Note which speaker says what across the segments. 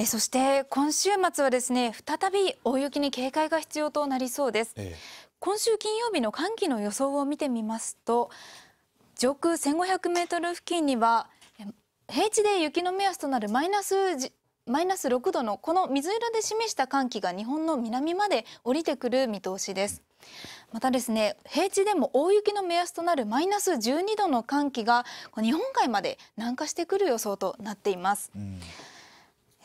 Speaker 1: えそして今週末はですね再び大雪に警戒が必要となりそうです、ええ、今週金曜日の寒気の予想を見てみますと上空1500メートル付近には平地で雪の目安となるマイナスマイナス6度のこの水色で示した寒気が日本の南まで降りてくる見通しですまたですね平地でも大雪の目安となるマイナス12度の寒気が日本海まで南下してくる予想となっています、うん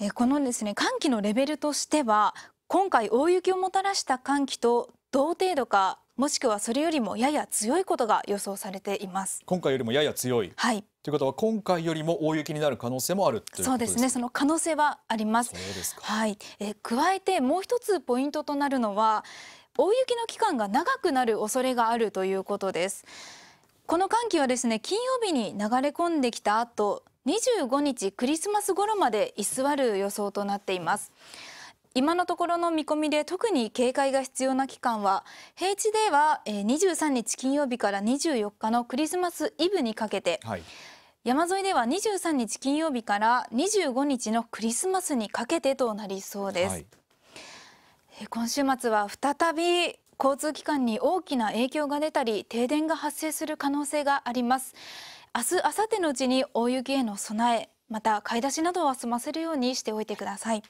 Speaker 1: えこのですね寒気のレベルとしては今回大雪をもたらした寒気と同程度かもしくはそれよりもやや強いことが予想されています今回よりもやや強い、はい、ということは今回よりも大雪になる可能性もあるそうですねその可能性はありますはい、え加えてもう一つポイントとなるのは大雪の期間が長くなる恐れがあるということですこの寒気はですね金曜日に流れ込んできた後25日クリスマス頃まで居座る予想となっています。今のところの見込みで特に警戒が必要な期間は平地では23日金曜日から24日のクリスマスイブにかけて、はい、山沿いでは二十三日金曜日から二十五日のクリスマスにかけてとなりそうです、はい、今週末は再び交通機関に大きな影響が出たり停電が発生する可能性があります明日、明後日のうちに大雪への備え、また買い出しなどは済ませるようにしておいてください。